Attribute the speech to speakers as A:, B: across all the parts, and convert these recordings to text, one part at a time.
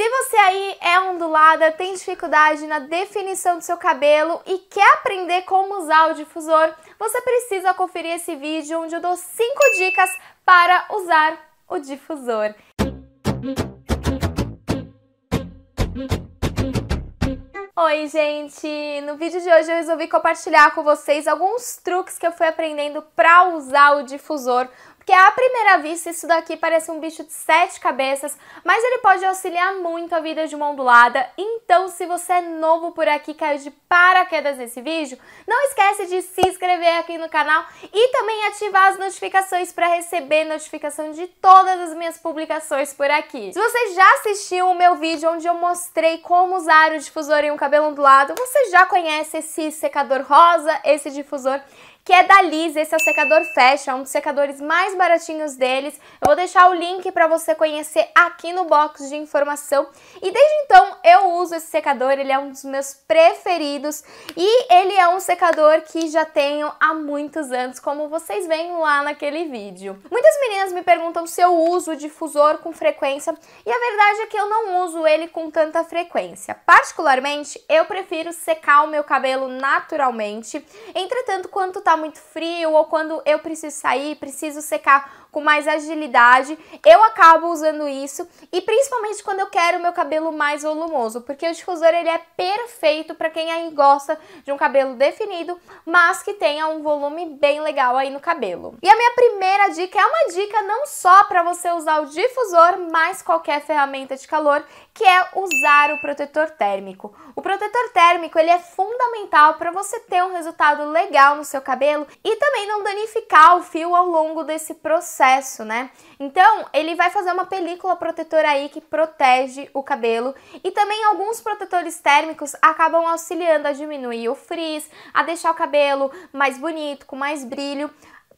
A: Se você aí é ondulada, tem dificuldade na definição do seu cabelo e quer aprender como usar o difusor, você precisa conferir esse vídeo onde eu dou 5 dicas para usar o difusor. Oi, gente! No vídeo de hoje eu resolvi compartilhar com vocês alguns truques que eu fui aprendendo para usar o difusor que à primeira vista isso daqui parece um bicho de sete cabeças, mas ele pode auxiliar muito a vida de uma ondulada. Então, se você é novo por aqui, caiu de paraquedas nesse vídeo, não esquece de se inscrever aqui no canal e também ativar as notificações para receber notificação de todas as minhas publicações por aqui. Se você já assistiu o meu vídeo onde eu mostrei como usar o difusor em um cabelo ondulado, você já conhece esse secador rosa, esse difusor que é da Liz. Esse é o secador Fashion, é um dos secadores mais baratinhos deles. Eu vou deixar o link para você conhecer aqui no box de informação. E desde então eu uso esse secador, ele é um dos meus preferidos e ele é um secador que já tenho há muitos anos, como vocês veem lá naquele vídeo. Muitas meninas me perguntam se eu uso o difusor com frequência e a verdade é que eu não uso ele com tanta frequência. Particularmente, eu prefiro secar o meu cabelo naturalmente. Entretanto, quanto tá tá muito frio ou quando eu preciso sair, preciso secar com mais agilidade. Eu acabo usando isso e principalmente quando eu quero meu cabelo mais volumoso, porque o difusor ele é perfeito para quem aí gosta de um cabelo definido, mas que tenha um volume bem legal aí no cabelo. E a minha primeira dica é uma dica não só para você usar o difusor, mas qualquer ferramenta de calor, que é usar o protetor térmico. O protetor térmico ele é fundamental para você ter um resultado legal no seu cabelo e também não danificar o fio ao longo desse processo processo, né? Então, ele vai fazer uma película protetora aí que protege o cabelo e também alguns protetores térmicos acabam auxiliando a diminuir o frizz, a deixar o cabelo mais bonito, com mais brilho,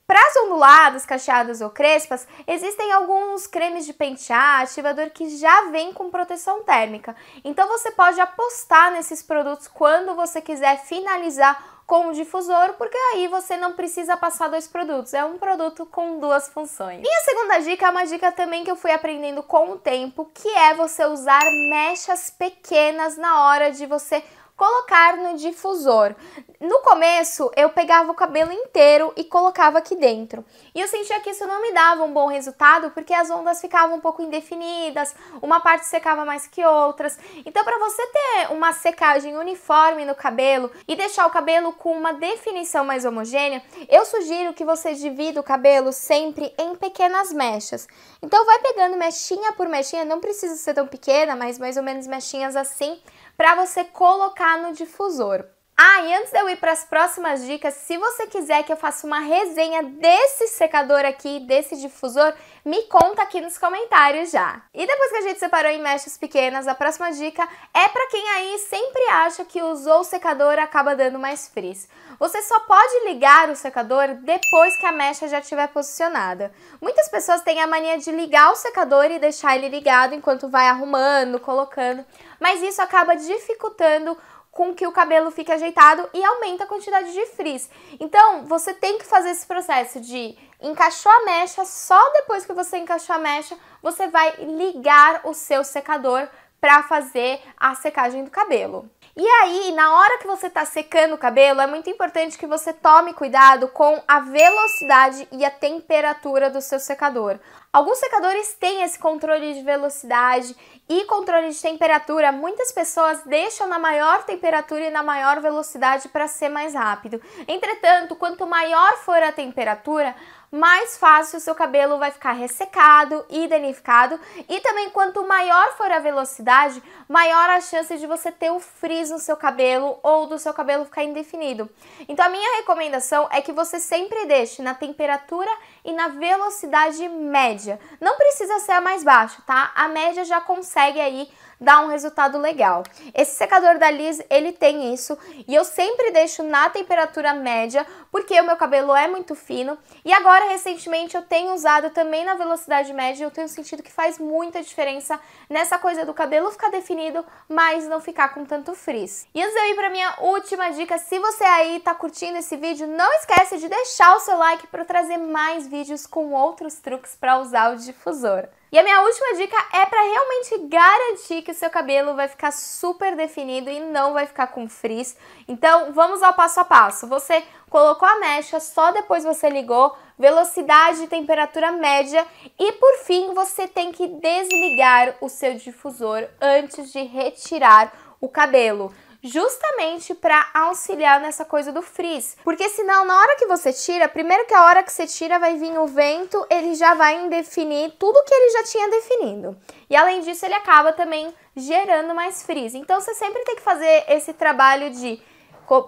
A: para as onduladas, cacheadas ou crespas, existem alguns cremes de pentear, ativador que já vem com proteção térmica. Então você pode apostar nesses produtos quando você quiser finalizar com o difusor, porque aí você não precisa passar dois produtos, é um produto com duas funções. Minha segunda dica é uma dica também que eu fui aprendendo com o tempo, que é você usar mechas pequenas na hora de você colocar no difusor. No começo, eu pegava o cabelo inteiro e colocava aqui dentro. E eu sentia que isso não me dava um bom resultado, porque as ondas ficavam um pouco indefinidas, uma parte secava mais que outras. Então, para você ter uma secagem uniforme no cabelo e deixar o cabelo com uma definição mais homogênea, eu sugiro que você divida o cabelo sempre em pequenas mechas. Então, vai pegando mechinha por mechinha, não precisa ser tão pequena, mas mais ou menos mechinhas assim, para você colocar no difusor. Ah, e antes de eu ir para as próximas dicas, se você quiser que eu faça uma resenha desse secador aqui, desse difusor, me conta aqui nos comentários já. E depois que a gente separou em mechas pequenas, a próxima dica é para quem aí sempre acha que usou o secador acaba dando mais frizz. Você só pode ligar o secador depois que a mecha já estiver posicionada. Muitas pessoas têm a mania de ligar o secador e deixar ele ligado enquanto vai arrumando, colocando, mas isso acaba dificultando com que o cabelo fique ajeitado e aumenta a quantidade de frizz. Então, você tem que fazer esse processo de encaixou a mecha, só depois que você encaixou a mecha, você vai ligar o seu secador para fazer a secagem do cabelo. E aí, na hora que você está secando o cabelo, é muito importante que você tome cuidado com a velocidade e a temperatura do seu secador. Alguns secadores têm esse controle de velocidade e controle de temperatura. Muitas pessoas deixam na maior temperatura e na maior velocidade para ser mais rápido. Entretanto, quanto maior for a temperatura, mais fácil o seu cabelo vai ficar ressecado e danificado. E também quanto maior for a velocidade, maior a chance de você ter o frizz no seu cabelo ou do seu cabelo ficar indefinido. Então a minha recomendação é que você sempre deixe na temperatura e na velocidade média. Não precisa ser a mais baixa, tá? A média já consegue aí dar um resultado legal. Esse secador da Liz, ele tem isso, e eu sempre deixo na temperatura média, porque o meu cabelo é muito fino. E agora Agora, recentemente, eu tenho usado também na velocidade média, eu tenho sentido que faz muita diferença nessa coisa do cabelo ficar definido, mas não ficar com tanto frizz. E antes de eu ir pra minha última dica, se você aí tá curtindo esse vídeo, não esquece de deixar o seu like para trazer mais vídeos com outros truques para usar o difusor. E a minha última dica é para realmente garantir que o seu cabelo vai ficar super definido e não vai ficar com frizz. Então, vamos ao passo a passo. Você colocou a mecha, só depois você ligou, velocidade, e temperatura média e por fim você tem que desligar o seu difusor antes de retirar o cabelo justamente para auxiliar nessa coisa do frizz. Porque senão, na hora que você tira, primeiro que a hora que você tira vai vir o vento, ele já vai indefinir tudo que ele já tinha definido. E além disso, ele acaba também gerando mais frizz. Então você sempre tem que fazer esse trabalho de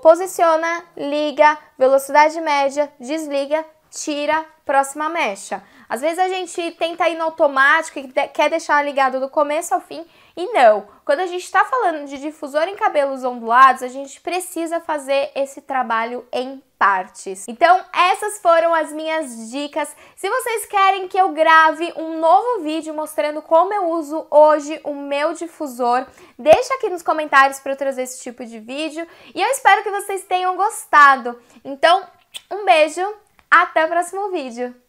A: posiciona, liga, velocidade média, desliga, tira, próxima mecha. Às vezes a gente tenta ir no automático e quer deixar ligado do começo ao fim e não, quando a gente está falando de difusor em cabelos ondulados, a gente precisa fazer esse trabalho em partes. Então, essas foram as minhas dicas. Se vocês querem que eu grave um novo vídeo mostrando como eu uso hoje o meu difusor, deixa aqui nos comentários para eu trazer esse tipo de vídeo. E eu espero que vocês tenham gostado. Então, um beijo, até o próximo vídeo!